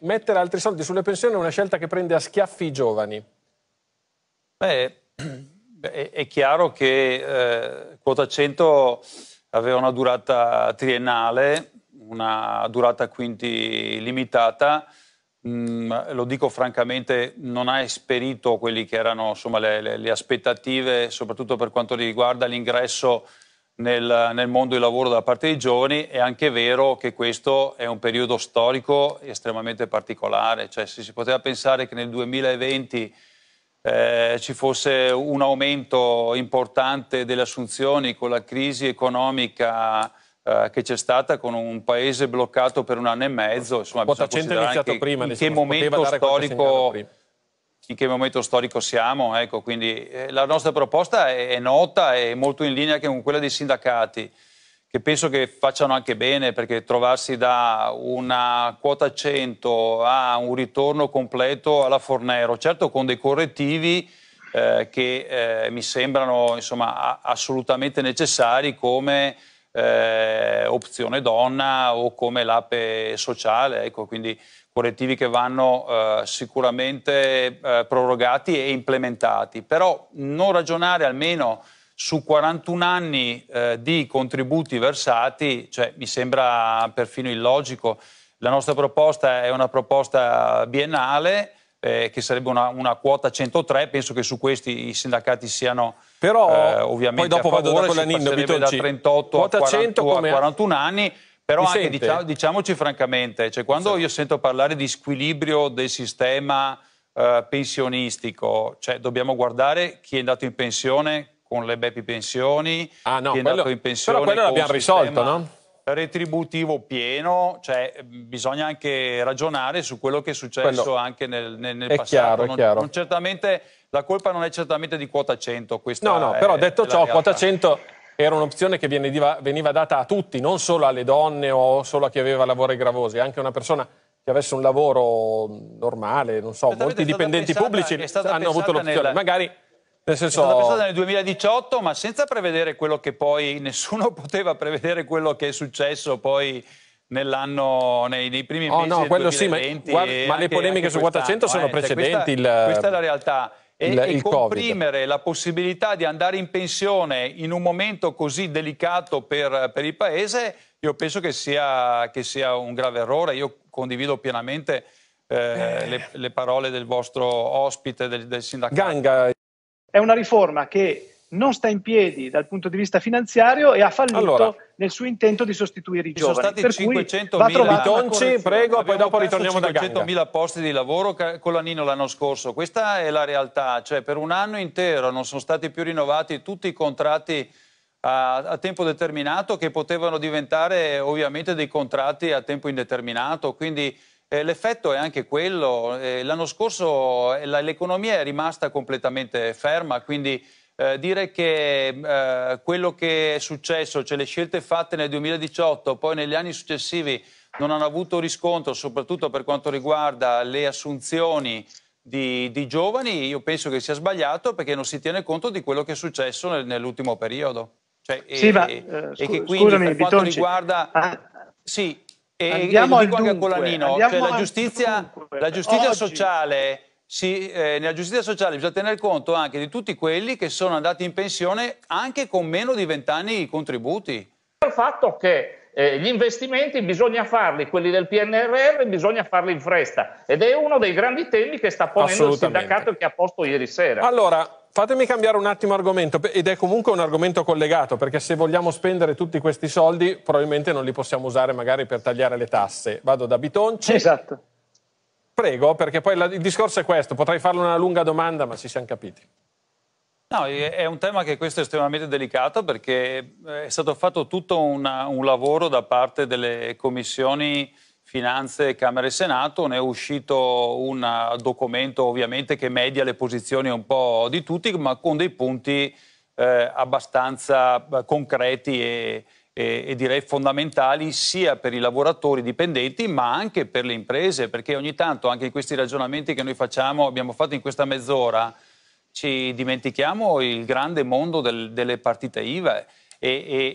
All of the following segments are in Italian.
Mettere altri soldi sulle pensioni è una scelta che prende a schiaffi i giovani. Beh, è, chiaro che eh, quota 100 aveva una durata triennale, una durata quindi limitata. Mm, lo dico francamente, non ha esperito quelle che erano insomma, le, le, le aspettative, soprattutto per quanto riguarda l'ingresso nel, nel, mondo del lavoro da parte dei giovani, è anche vero che questo è un periodo storico estremamente particolare, cioè se si poteva pensare che nel 2020 eh, ci fosse un aumento importante delle assunzioni con la crisi economica eh, che c'è stata con un paese bloccato per un anno e mezzo, insomma, quota bisogna considerare prima, in diciamo, che momento storico in che momento storico siamo. Ecco, quindi eh, la nostra proposta è, è nota e molto in linea anche con quella dei sindacati che penso che facciano anche bene perché trovarsi da una quota 100 a un ritorno completo alla Fornero, certo con dei correttivi eh, che eh, mi sembrano insomma, assolutamente necessari come eh, Opzione Donna o come l'Ape Sociale, ecco, quindi correttivi che vanno eh, sicuramente eh, prorogati e implementati, però non ragionare almeno su 41 anni eh, di contributi versati, cioè, mi sembra perfino illogico. La nostra proposta è una proposta biennale, eh, che sarebbe una, una, quota 103, penso che su questi i sindacati siano Però, eh, ovviamente poi dopo a favore, vado da quella da 38 quota a, 40, 100 a 41 anni, però anche diciamo, diciamoci francamente, cioè quando io sento parlare di squilibrio del sistema eh, pensionistico, cioè dobbiamo guardare chi è andato in pensione con le BEPI pensioni, ah, no, chi è quello, andato in pensione però quello l'abbiamo risolto, no? retributivo pieno, cioè mm, bisogna anche ragionare su quello che è successo quello anche nel, nel, nel passato. Chiaro, non, chiaro. Non certamente, la colpa non è certamente di quota 100. No, no, è, però detto ciò, quota 100 era un'opzione che veniva, veniva data a tutti, non solo alle donne o solo a chi aveva lavori gravosi, anche una persona che avesse un lavoro mm, normale, non so, molti dipendenti pensata, pubblici hanno avuto l'opzione. Nella... Magari nel senso... È stata pensata nel 2018, ma senza prevedere quello che poi nessuno poteva prevedere quello che è successo poi nell'anno nei, nei primi oh, mesi no, quello 2020, sì, ma, guarda, ma anche, le polemiche su 400 sono eh, precedenti cioè questa, il, questa, è la realtà e, il, e il comprimere COVID. la possibilità di andare in pensione in un momento così delicato per, per il paese io penso che sia, che sia, un grave errore io condivido pienamente eh, eh. Le, le, parole del vostro ospite del, del sindacato Ganga è una riforma che non sta in piedi dal punto di vista finanziario e ha fallito allora, nel suo intento di sostituire i giovani. Sono stati 500.000 Bitonci, prego, poi dopo ritorniamo da Ganga. posti di lavoro con la Nino l'anno scorso. Questa è la realtà, cioè per un anno intero non sono stati più rinnovati tutti i contratti a, a tempo determinato che potevano diventare ovviamente dei contratti a tempo indeterminato, quindi eh, l'effetto è anche quello. Eh, l'anno scorso eh, la, l'economia è rimasta completamente ferma, quindi eh, dire che eh, quello che è successo, cioè le scelte fatte nel 2018, poi negli anni successivi non hanno avuto riscontro, soprattutto per quanto riguarda le assunzioni di, di giovani, io penso che sia sbagliato perché non si tiene conto di quello che è successo nel, nell'ultimo periodo. Cioè, sì, e, ma, e, scu- eh, e che quindi scusami, per quanto Bitonci. riguarda... Ah. Sì, e, andiamo e dico dunque, anche a Colanino, cioè la giustizia, la giustizia sociale... Si, eh, nella giustizia sociale bisogna tener conto anche di tutti quelli che sono andati in pensione anche con meno di vent'anni anni di contributi. Il fatto che eh, gli investimenti bisogna farli, quelli del PNRR bisogna farli in fretta ed è uno dei grandi temi che sta ponendo il sindacato e che ha posto ieri sera. Allora, Fatemi cambiare un attimo argomento, ed è comunque un argomento collegato, perché se vogliamo spendere tutti questi soldi, probabilmente non li possiamo usare magari per tagliare le tasse. Vado da Bitonci. Esatto. Prego, perché poi la, il discorso è questo. Potrei farle una lunga domanda, ma ci siamo capiti. No, è un tema che questo è estremamente delicato perché eh, è stato fatto tutto una, un lavoro da parte delle commissioni Finanze, Camera e Senato, ne è uscito un eh, documento ovviamente che media le posizioni un po' di tutti, ma con dei punti eh, abbastanza eh, concreti e, e, e, direi fondamentali sia per i lavoratori dipendenti ma anche per le imprese, perché ogni tanto anche in questi ragionamenti che noi facciamo, abbiamo fatto in questa mezz'ora, ci dimentichiamo il grande mondo del, delle partite IVA e,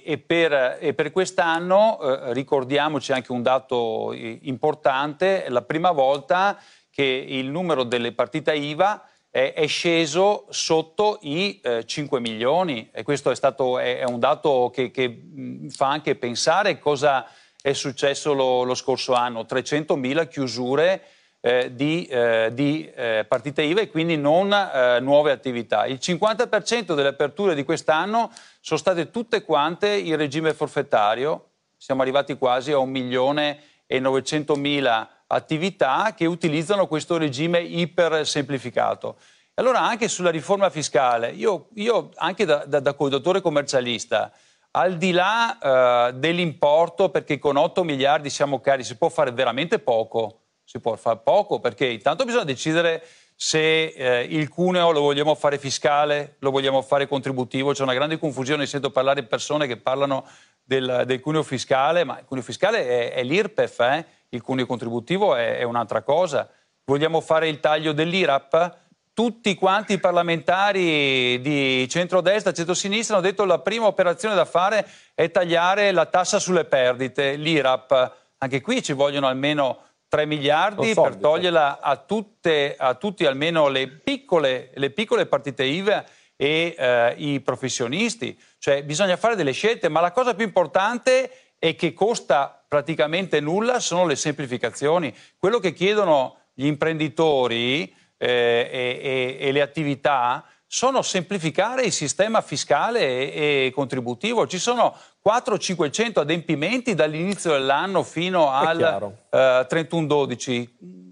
e, e, per, e, per, quest'anno eh, ricordiamoci anche un dato eh, importante, è la prima volta che il numero delle partite IVA è, è sceso sotto i eh, 5 milioni e questo è, stato, è, è un dato che, che, mm, fa anche pensare cosa è successo lo, lo scorso anno, 300 mila chiusure eh, di, eh, di eh, partite IVA e quindi non eh, nuove attività. Il 50% delle aperture di quest'anno sono state tutte quante in regime forfettario, siamo arrivati quasi a 1.900.000 attività che utilizzano questo regime iper semplificato. Allora anche sulla riforma fiscale, io, io anche da, da, da codatore commercialista, al di là eh, dell'importo, perché con 8 miliardi siamo cari, si può fare veramente poco, si può fare poco perché intanto bisogna decidere se eh, il cuneo lo vogliamo fare fiscale, lo vogliamo fare contributivo, c'è una grande confusione, sento parlare di persone che parlano del, del, cuneo fiscale, ma il cuneo fiscale è, è l'IRPEF, eh? il cuneo contributivo è, è un'altra cosa. Vogliamo fare il taglio dell'IRAP? tutti quanti i parlamentari di centrodestra, centrosinistra hanno detto che la prima operazione da fare è tagliare la tassa sulle perdite, l'IRAP. Anche qui ci vogliono almeno 3 miliardi per toglierla a, tutte, a tutti, almeno le piccole, le piccole partite IVA e eh, i professionisti. Cioè bisogna fare delle scelte, ma la cosa più importante e che costa praticamente nulla sono le semplificazioni. Quello che chiedono gli imprenditori eh, e, e, e le attività sono semplificare il sistema fiscale e, e contributivo. Ci sono 400-500 adempimenti dall'inizio dell'anno fino al uh, eh, 31-12.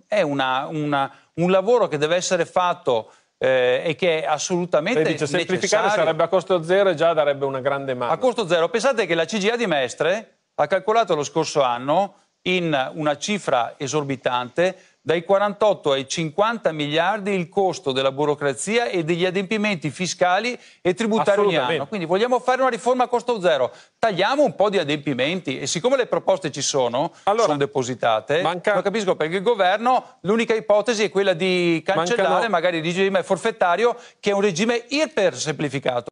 È una, una, un lavoro che deve essere fatto eh, e che è assolutamente Lei dice, semplificare sarebbe a costo zero e già darebbe una grande mano. A costo zero. Pensate che la CGA di Mestre ha calcolato lo scorso anno in una cifra esorbitante dai 48 ai 50 miliardi il costo della burocrazia e degli adempimenti fiscali e tributari ogni anno. Quindi vogliamo fare una riforma a costo zero, tagliamo un po' di adempimenti e siccome le proposte ci sono, allora, sono depositate, manca... non capisco perché il governo l'unica ipotesi è quella di cancellare Mancano... magari il regime forfettario che è un regime iper semplificato.